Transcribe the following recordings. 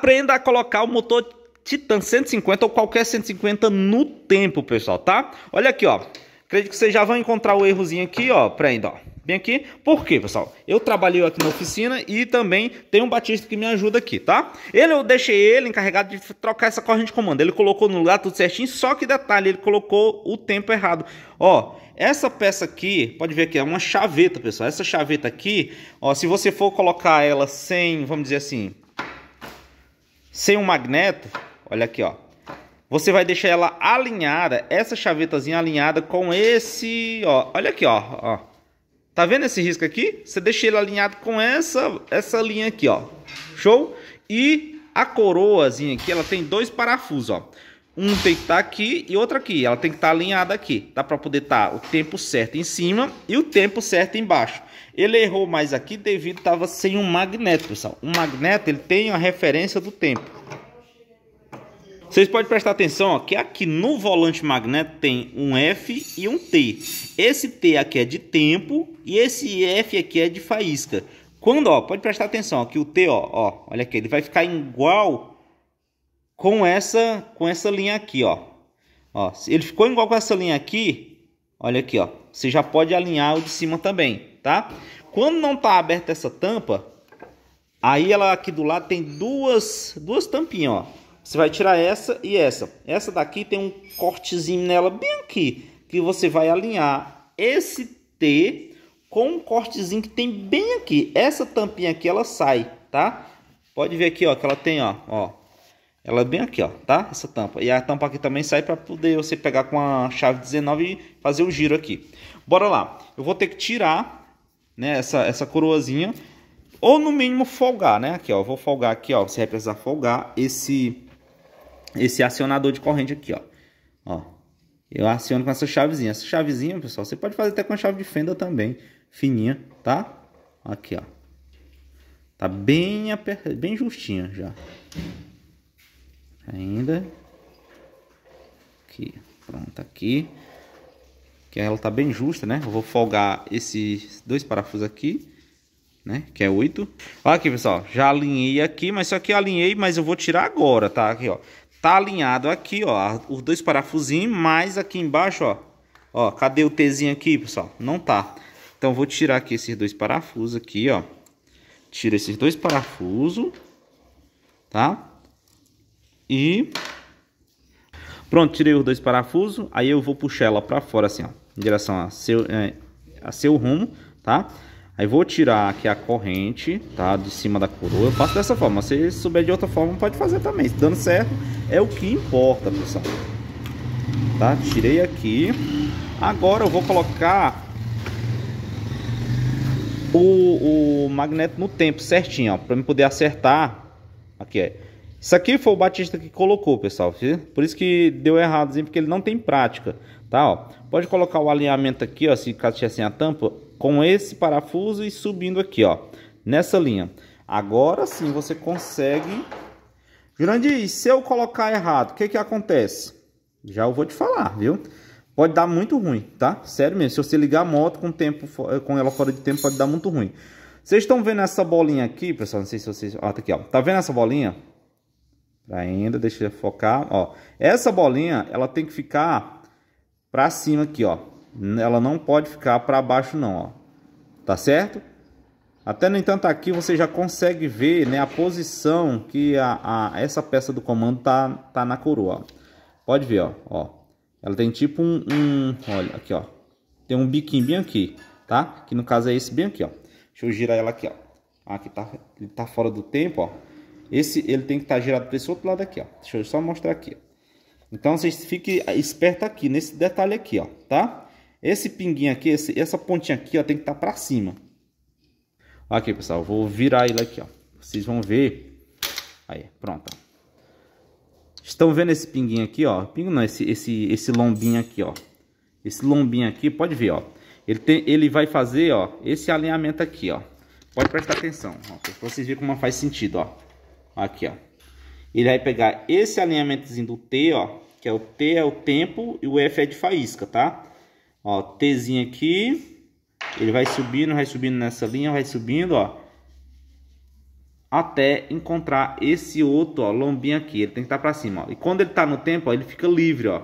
Aprenda a colocar o motor Titan 150 ou qualquer 150 no tempo, pessoal, tá? Olha aqui, ó. Acredito que vocês já vão encontrar o errozinho aqui, ó. Prenda, ó. Bem aqui. Por quê, pessoal? Eu trabalhei aqui na oficina e também tem um Batista que me ajuda aqui, tá? Ele, eu deixei ele encarregado de trocar essa corrente de comando. Ele colocou no lugar tudo certinho, só que detalhe, ele colocou o tempo errado. Ó, essa peça aqui, pode ver que é uma chaveta, pessoal. Essa chaveta aqui, ó, se você for colocar ela sem, vamos dizer assim, sem um magneto, olha aqui, ó. Você vai deixar ela alinhada, essa chavetazinha alinhada com esse, ó. Olha aqui, ó, ó. Tá vendo esse risco aqui? Você deixa ele alinhado com essa, essa linha aqui, ó. Show? E a coroazinha aqui, ela tem dois parafusos, ó. Um tem que estar tá aqui e outro aqui. Ela tem que estar tá alinhada aqui. Dá para poder estar tá o tempo certo em cima e o tempo certo embaixo. Ele errou mais aqui devido estava sem um magneto, pessoal. Um magneto, ele tem a referência do tempo. Vocês podem prestar atenção ó, que aqui no volante magneto tem um F e um T. Esse T aqui é de tempo e esse F aqui é de faísca. Quando, ó, pode prestar atenção ó, que o T, ó, ó, olha aqui, ele vai ficar igual com essa, com essa linha aqui, ó. Ó, ele ficou igual com essa linha aqui, olha aqui, ó. Você já pode alinhar o de cima também, tá? Quando não tá aberta essa tampa, aí ela aqui do lado tem duas, duas tampinhas, ó. Você vai tirar essa e essa. Essa daqui tem um cortezinho nela bem aqui, que você vai alinhar esse T com um cortezinho que tem bem aqui. Essa tampinha aqui ela sai, tá? Pode ver aqui, ó, que ela tem, ó, ó, ela é bem aqui, ó, tá? Essa tampa. E a tampa aqui também sai para poder você pegar com a chave 19 e fazer o giro aqui. Bora lá. Eu vou ter que tirar, né, essa, essa coroazinha. Ou no mínimo folgar, né? Aqui, ó. vou folgar aqui, ó. Você vai precisar folgar esse, esse acionador de corrente aqui, ó. Ó. Eu aciono com essa chavezinha. Essa chavezinha, pessoal, você pode fazer até com a chave de fenda também. Fininha, tá? Aqui, ó. Tá bem, aper... bem justinha já ainda. Aqui, pronto, aqui. Que ela tá bem justa, né? Eu vou folgar esses dois parafusos aqui, né? Que é oito. Olha aqui, pessoal. Já alinhei aqui, mas só que alinhei, mas eu vou tirar agora, tá? Aqui, ó. Tá alinhado aqui, ó. Os dois parafusinhos, mas aqui embaixo, ó. Ó, cadê o Tzinho aqui, pessoal? Não tá. Então, vou tirar aqui esses dois parafusos aqui, ó. Tira esses dois parafusos, tá? E pronto, tirei os dois parafusos. Aí eu vou puxar ela para fora assim, ó, em direção a seu, é, a seu rumo, tá? Aí vou tirar aqui a corrente, tá? De cima da coroa. Eu faço dessa forma. Se souber de outra forma, pode fazer também. Se dando certo, é o que importa, pessoal. Tá? Tirei aqui. Agora eu vou colocar o, o magneto no tempo certinho, ó. Pra eu poder acertar. Aqui, ó. É. Isso aqui foi o Batista que colocou, pessoal. Por isso que deu errado, porque ele não tem prática, tá? Ó, pode colocar o alinhamento aqui, ó, se caso tivesse a tampa, com esse parafuso e subindo aqui, ó, nessa linha. Agora sim você consegue... Grande, se eu colocar errado, o que que acontece? Já eu vou te falar, viu? Pode dar muito ruim, tá? Sério mesmo, se você ligar a moto com, tempo, eh, com ela fora de tempo, pode dar muito ruim. Vocês estão vendo essa bolinha aqui, pessoal? Não sei se vocês... Ah, tá aqui, ó. Tá vendo essa bolinha? Ainda, deixa eu focar, ó. Essa bolinha, ela tem que ficar para cima aqui, ó. Ela não pode ficar para baixo não, ó. Tá certo? Até no entanto aqui você já consegue ver, né, a posição que a, a essa peça do comando tá tá na coroa. Ó. Pode ver, ó, ó. Ela tem tipo um, um, olha aqui, ó. Tem um biquinho bem aqui, tá? Que no caso é esse bem aqui, ó. Deixa eu girar ela aqui, ó. Aqui ah, tá, ele tá fora do tempo, ó. Esse ele tem que estar tá girado para esse outro lado aqui, ó. Deixa eu só mostrar aqui. Então vocês fiquem esperto aqui nesse detalhe aqui, ó, tá? Esse pinguinho aqui, esse, essa pontinha aqui, ó, tem que estar tá para cima. Aqui, pessoal, vou virar ele aqui, ó. Vocês vão ver. Aí, pronto. Estão vendo esse pinguinho aqui, ó? Pingo não, esse, esse, esse lombinho aqui, ó. Esse lombinho aqui, pode ver, ó. Ele, tem, ele vai fazer, ó, esse alinhamento aqui, ó. Pode prestar atenção, ó, pra vocês verem como faz sentido, ó. Aqui, ó. Ele vai pegar esse alinhamentozinho do T, ó. Que é o T é o tempo e o F é de faísca, tá? Ó, Tzinho aqui. Ele vai subindo, vai subindo nessa linha, vai subindo, ó. Até encontrar esse outro, ó, lombinho aqui. Ele tem que estar tá pra cima, ó. E quando ele tá no tempo, ó, ele fica livre, ó.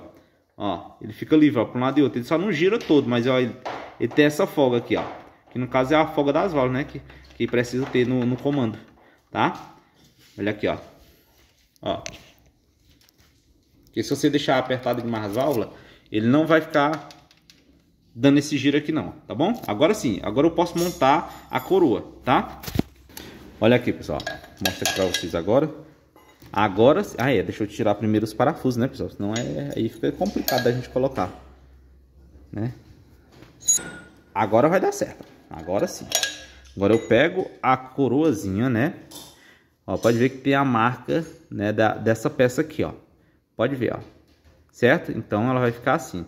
Ó, ele fica livre, ó, pra um lado e outro. Ele só não gira todo, mas, ó, ele, ele tem essa folga aqui, ó. Que no caso é a folga das válvulas, né? Que, que precisa ter no, no comando, tá? Olha aqui, ó. Ó. Porque se você deixar apertado demais as válvulas, ele não vai ficar dando esse giro aqui não, tá bom? Agora sim, agora eu posso montar a coroa, tá? Olha aqui, pessoal. Mostra aqui pra vocês agora. Agora... Ah, é. Deixa eu tirar primeiro os parafusos, né, pessoal? Senão é, aí fica complicado da gente colocar. Né? Agora vai dar certo. Agora sim. Agora eu pego a coroazinha, né? Ó, pode ver que tem a marca né, da, dessa peça aqui, ó. Pode ver, ó. Certo? Então ela vai ficar assim.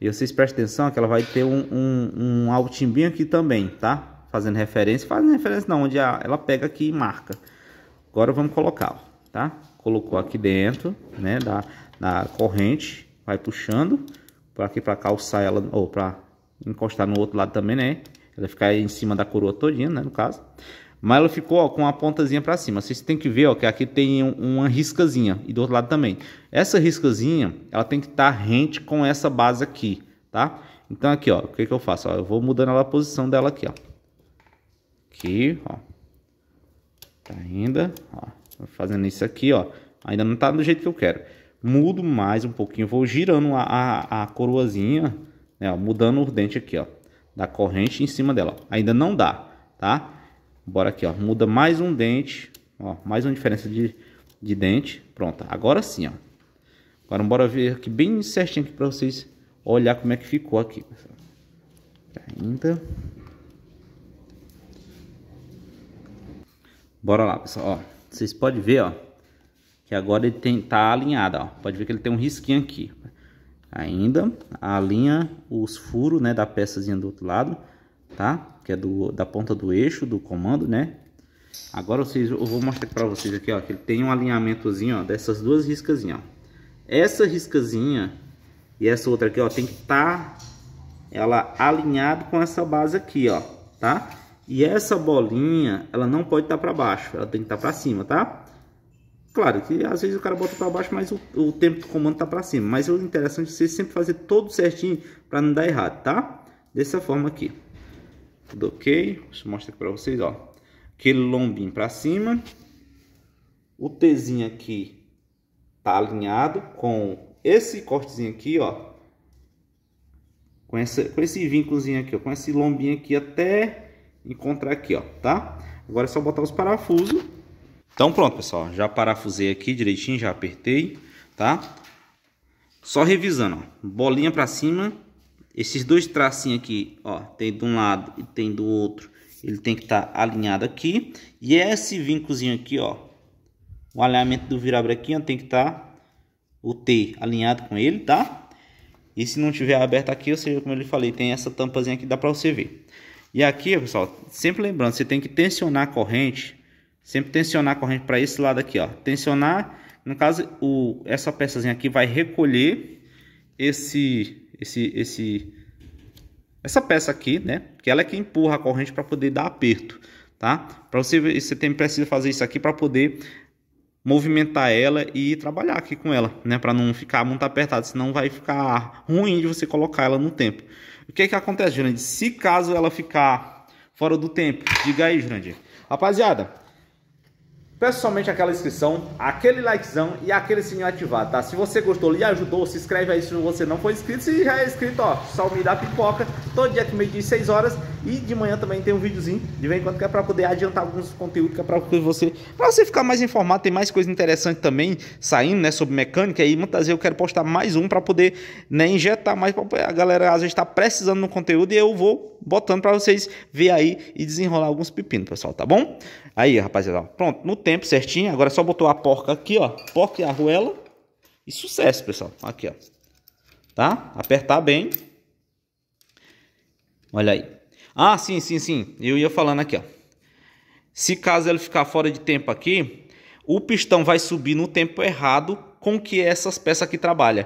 E vocês prestem atenção que ela vai ter um, um, um altimbinho aqui também, tá? Fazendo referência. Fazendo referência não, onde a, ela pega aqui e marca. Agora vamos colocar, ó, tá? Colocou aqui dentro, né, da, da corrente. Vai puxando para aqui para calçar ela, ou para encostar no outro lado também, né? Ela ficar em cima da coroa todinha, né, no caso. Mas ela ficou ó, com a pontazinha para cima. Vocês têm que ver ó, que aqui tem uma riscazinha e do outro lado também. Essa riscazinha, ela tem que estar tá rente com essa base aqui, tá? Então aqui, ó, o que que eu faço? Ó, eu vou mudando a posição dela aqui, ó. Aqui, ó. Tá ainda, ó. Fazendo isso aqui, ó. Ainda não tá do jeito que eu quero. Mudo mais um pouquinho, vou girando a, a, a coroazinha, né, ó, mudando o dente aqui, ó. Da corrente em cima dela, ó. Ainda não dá, Tá? Bora aqui, ó. Muda mais um dente. Ó, mais uma diferença de, de dente. Pronto, agora sim, ó. Agora bora ver aqui bem certinho aqui pra vocês olhar como é que ficou aqui. Ainda. Bora lá, pessoal, ó. Vocês podem ver, ó. Que agora ele tem, tá alinhado, ó. Pode ver que ele tem um risquinho aqui. Ainda alinha os furos, né, da peçazinha do outro lado tá? Que é do, da ponta do eixo do comando, né? Agora vocês, eu vou mostrar para vocês aqui, ó, que ele tem um alinhamentozinho, ó, dessas duas riscazinhas, ó. Essa riscazinha e essa outra aqui, ó, tem que estar tá ela alinhado com essa base aqui, ó, tá? E essa bolinha, ela não pode estar tá para baixo, ela tem que estar tá para cima, tá? Claro que às vezes o cara bota para baixo, mas o, o, tempo do comando tá para cima. Mas o interessante é você sempre fazer todo certinho para não dar errado, tá? Dessa forma aqui. Tudo ok? Deixa eu mostrar aqui para vocês, ó. Aquele lombinho para cima. O Tzinho aqui tá alinhado com esse cortezinho aqui, ó. Com, esse com esse vínculozinho aqui, ó. Com esse lombinho aqui até encontrar aqui, ó, tá? Agora é só botar os parafusos. Então pronto, pessoal. Já parafusei aqui direitinho, já apertei, tá? Só revisando, ó. Bolinha para cima, esses dois tracinhos aqui, ó, tem de um lado e tem do outro. Ele tem que estar tá alinhado aqui. E esse vincozinho aqui, ó, o alinhamento do virabrequinho tem que estar tá o T alinhado com ele, tá? E se não tiver aberto aqui, ou seja, como eu lhe falei, tem essa tampazinha aqui, dá para você ver. E aqui, pessoal, sempre lembrando, você tem que tensionar a corrente, sempre tensionar a corrente para esse lado aqui, ó. Tensionar, no caso, o, essa peçazinha aqui vai recolher esse esse, esse, essa peça aqui, né? Que ela é que empurra a corrente para poder dar aperto, tá? Para você você tem precisa fazer isso aqui para poder movimentar ela e trabalhar aqui com ela, né? Para não ficar muito apertado, senão vai ficar ruim de você colocar ela no tempo. O que é que acontece, Jurandir? Se caso ela ficar fora do tempo, diga aí, Jurandir. Rapaziada, Peço somente aquela inscrição, aquele likezão e aquele sininho ativado, tá? Se você gostou, lhe ajudou, se inscreve aí se você não for inscrito. Se já é inscrito, ó, só me dá pipoca todo dia que meio dia 6 horas e de manhã também tem um videozinho de vez em quando que é para poder adiantar alguns conteúdos que é para você para você ficar mais informado, tem mais coisa interessante também saindo, né, sobre mecânica e muitas vezes eu quero postar mais um para poder, né, injetar mais para a galera às vezes tá precisando no conteúdo e eu vou botando para vocês ver aí e desenrolar alguns pepinos, pessoal, tá bom? Aí, rapaziada, ó, pronto, no tempo certinho, agora é só botou a porca aqui, ó, porca e arruela e sucesso, pessoal. Aqui, ó. Tá? Apertar bem. Olha aí. Ah, sim, sim, sim. Eu ia falando aqui, ó. Se caso ele ficar fora de tempo aqui, o pistão vai subir no tempo errado com que essas peças aqui trabalham.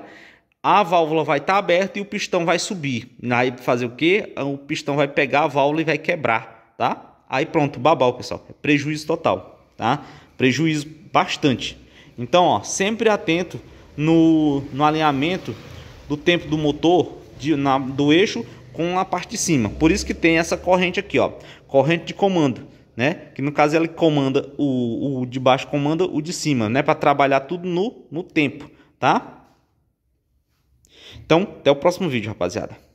A válvula vai estar tá aberta e o pistão vai subir. Aí fazer o quê? O pistão vai pegar a válvula e vai quebrar, tá? Aí pronto, babau, pessoal. É prejuízo total, tá? Prejuízo bastante. Então, ó, sempre atento no, no alinhamento do tempo do motor, de, na, do eixo com a parte de cima. Por isso que tem essa corrente aqui, ó, corrente de comando. Né? Que no caso ele comanda o, o de baixo comanda o de cima, né? Para trabalhar tudo no, no tempo, tá? Então, até o próximo vídeo, rapaziada.